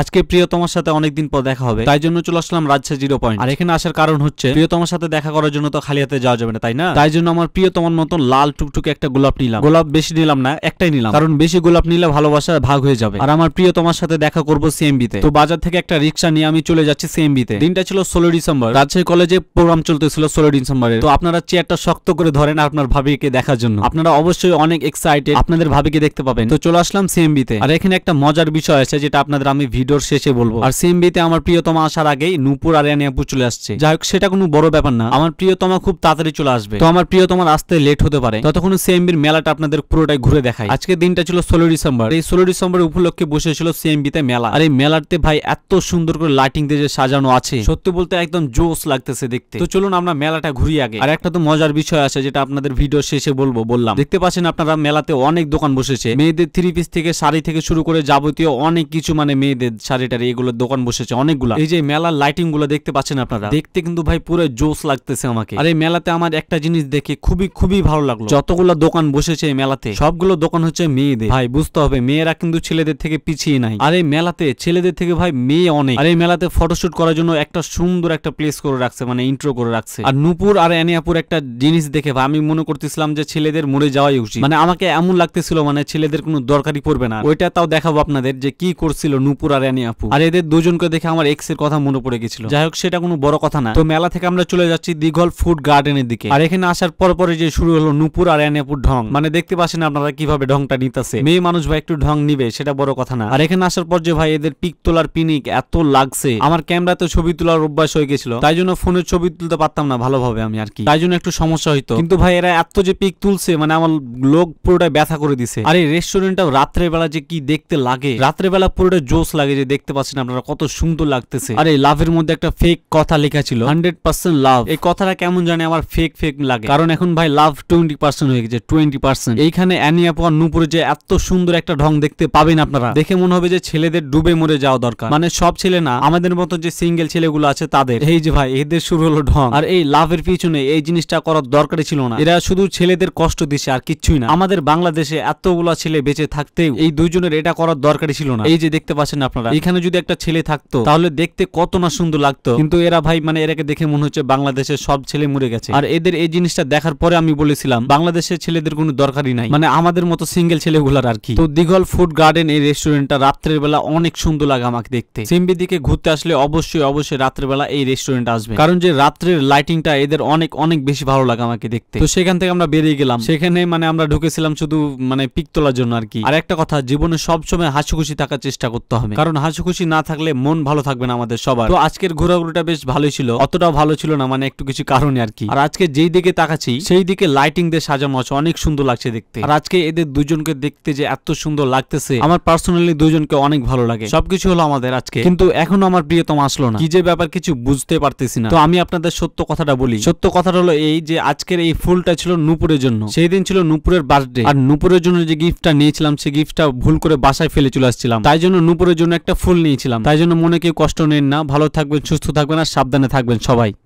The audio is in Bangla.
আজকে প্রিয়তমার সাথে অনেকদিন পর দেখা হবে তাই জন্য চলে আসলাম রাজশাহী জিরো পয়েন্ট আর এখানে আসার কারণ হচ্ছে প্রিয়তমার সাথে দেখা করার জন্য তো খালি হাতে যাওয়া যাবে না তাই না তাই জন্য আমার প্রিয়তমার মতন লাল টুকটুকে একটা গোলাপ নিলাম গোলাপ বেশি নিলাম না একটাই নিলাম কারণ বেশি গোলাপ নিলে ভালোবাসা ভাগ হয়ে যাবে আর আমার প্রিয়তমার সাথে দেখা করবো সিএমবিতে তো বাজার থেকে একটা রিক্সা নিয়ে আমি চলে যাচ্ছি সিএমবি তে দিনটা ছিল ষোলো ডিসেম্বর রাজশাহী কলেজে প্রোগ্রাম চলতেছিল ষোলো ডিসেম্বরে তো আপনারা চেয়ারটা শক্ত করে ধরেন আপনার ভাবিকে দেখার জন্য আপনারা অবশ্যই অনেক এক্সাইটেড আপনাদের ভাবিকে দেখতে পাবেন তো চলে আসলাম সিএমবি তে আর এখানে একটা মজার বিষয় আছে যেটা আপনাদের আমি ভিডিওর শেষে বলবো আর সিএমবিতে আমার প্রিয়তমা আসার আগেই নূপুর আর আপু চলে আসছে যাই হোক সেটা কোনো বড় ব্যাপার না আমার প্রিয়তমা খুব তাড়াতাড়ি চলে আসবে তো আমার প্রিয়তমার আসতে লেট হতে পারে ততক্ষণ সিএমবির মেলাটা আপনাদের পুরোটাই ঘুরে দেখাই আজকে দিনটা ছিল ষোলো ডিসেম্বর এই ষোলো ডিসেম্বর উপলক্ষে বসেছিল সিএমবিতে মেলা আর এই মেলাতে ভাই এত সুন্দর করে লাইটিং দিয়ে যে সাজানো আছে সত্যি বলতে একদম জোস লাগতেছে দেখতে তো চলুন আমরা মেলাটা ঘুরি আগে আর একটা তো মজার বিষয় আছে যেটা আপনাদের ভিডিও শেষে বলবো বললাম দেখতে পাচ্ছেন আপনারা মেলাতে অনেক দোকান বসেছে মেয়েদের থ্রি পিস থেকে শাড়ি থেকে শুরু করে যাবতীয় অনেক কিছু মানে মেয়েদের শাড়ি টাড়ি এগুলো দোকান বসেছে অনেকগুলো এই যে মেলার লাইটিং গুলো দেখতে পাচ্ছেন আপনারা দেখতে কিন্তু ভাই পুরো জোস লাগতেছে আমাকে আর এই মেলাতে আমার একটা জিনিস দেখে খুবই খুবই ভালো লাগলো যতগুলো দোকান বসেছে এই মেলাতে সবগুলো দোকান হচ্ছে মেয়েদের ভাই বুঝতে হবে মেয়েরা কিন্তু ছেলেদের থেকে পিছিয়ে নাই আর এই মেলাতে ছেলেদের থেকে ভাই মেয়ে অনেক আর এই মেলাতে ফটোশুট করার জন্য একটা সুন্দর একটা প্লেস করে রাখছে মানে ইন্ট্রো করে রাখছে আর নুপুর আর এনিয়াপুর একটা জিনিস দেখে ভাই আমি মনে করতেছিলাম যে ছেলেদের মরে যাওয়াই উচিত মানে আমাকে এমন লাগতেছিল মানে ছেলেদের কোনো দরকারই পড়বে না ওইটা তাও দেখাবো আপনাদের যে কি করছিল নুপুর আর ক্যামেরা আপু আর এদের দুজনকে দেখে আমার এক্স এর কথা মনে পড়ে গেছিল যাই হোক সেটা কোনো বড় কথা না তো মেলা থেকে আমরা চলে যাচ্ছি দিঘল ফুড গার্ডেনের দিকে আর এখানে আসার পর পরে যে শুরু হলো নুপুর আর ঢং মানে দেখতে পাচ্ছেন আপনারা কিভাবে ঢংটা নিতেছে মেয়ে মানুষ ভাই একটু ঢং নিবে সেটা বড় কথা না আর এখানে আসার পর যে ভাই এদের পিক তোলার পিনিক এত লাগছে আমার ক্যামেরাতে ছবি তোলার অভ্যাস হয়ে গেছিল তাই জন্য ফোনের ছবি তুলতে পারতাম না ভালোভাবে আমি আর কি তাই জন্য একটু সমস্যা হইতো কিন্তু ভাই এরা এত যে পিক তুলছে মানে আমার লোক পুরোটা ব্যথা করে দিছে আর এই রেস্টুরেন্টটা রাত্রে বেলা যে কি দেখতে লাগে রাত্রে বেলা পুরোটা জোশ লাগে এই যে দেখতে পাচ্ছেন আপনারা কত সুন্দর লাগতেছে আর এই লাভের মধ্যে একটা ফেক কথা লেখা ছিল হান্ড্রেড পার্সেন্ট লাভ এই কথাটা কেমন জানে আমার ফেক ফেক লাগে কারণ এখন ভাই লাভ টোয়েন্টি পার্সেন্ট হয়ে গেছে টোয়েন্টি পার্সেন্ট এইখানে অ্যানিয়াপোয়া নুপুরে যে এত সুন্দর একটা ঢং দেখতে পাবেন আপনারা দেখে মনে হবে যে ছেলেদের ডুবে মরে যাওয়া দরকার মানে সব ছেলে না আমাদের মতো যে সিঙ্গেল ছেলেগুলো আছে তাদের এই যে ভাই এদের শুরু হলো ঢং আর এই লাভের পিছনে এই জিনিসটা করার দরকারই ছিল না এরা শুধু ছেলেদের কষ্ট দিছে আর কিচ্ছুই না আমাদের বাংলাদেশে এতগুলো ছেলে বেঁচে থাকতেও এই দুজনের এটা করার দরকারই ছিল না এই যে দেখতে পাচ্ছেন আপনারা আমরা এখানে যদি একটা ছেলে থাকতো তাহলে দেখতে কত না সুন্দর লাগতো কিন্তু এরা ভাই মানে এরাকে দেখে মনে হচ্ছে বাংলাদেশের সব ছেলে মরে গেছে আর এদের এই জিনিসটা দেখার পরে আমি বলেছিলাম বাংলাদেশের ছেলেদের কোনো দরকারই নাই মানে আমাদের মতো সিঙ্গেল ছেলেগুলার আর কি তো দিঘল ফুড গার্ডেন এই রেস্টুরেন্টটা রাত্রের বেলা অনেক সুন্দর লাগে আমাকে দেখতে সিম্বি দিকে ঘুরতে আসলে অবশ্যই অবশ্যই রাত্রের বেলা এই রেস্টুরেন্ট আসবে কারণ যে রাত্রের লাইটিংটা এদের অনেক অনেক বেশি ভালো লাগে আমাকে দেখতে তো সেখান থেকে আমরা বেরিয়ে গেলাম সেখানে মানে আমরা ঢুকেছিলাম শুধু মানে পিক তোলার জন্য আর কি আর একটা কথা জীবনে সবসময় হাসি খুশি থাকার চেষ্টা করতে হবে কারণ হাসিখুশি না থাকলে মন ভালো থাকবে না আমাদের সবার তো আজকের ঘোরাঘুরিটা বেশ ভালোই ছিল অতটাও ভালো ছিল না মানে একটু কিছু কারণে আর কি আর আজকে যেই দিকে তাকাচ্ছি সেই দিকে লাইটিং দিয়ে সাজানো আছে অনেক সুন্দর লাগছে দেখতে আর আজকে এদের দুজনকে দেখতে যে এত সুন্দর লাগতেছে আমার পার্সোনালি দুজনকে অনেক ভালো লাগে সবকিছু হলো আমাদের আজকে কিন্তু এখনো আমার প্রিয়তম আসলো না কি যে ব্যাপার কিছু বুঝতে পারতেছি না তো আমি আপনাদের সত্য কথাটা বলি সত্য কথাটা হলো এই যে আজকের এই ফুলটা ছিল নুপুরের জন্য সেই দিন ছিল নুপুরের বার্থডে আর নুপুরের জন্য যে গিফটটা নিয়েছিলাম সেই গিফটটা ভুল করে বাসায় ফেলে চলে আসছিলাম তাই জন্য নুপুরের জন্য একটা ফুল নিয়েছিলাম তাই জন্য মনে কেউ কষ্ট নেন না ভালো থাকবেন সুস্থ থাকবেন আর সাবধানে থাকবেন সবাই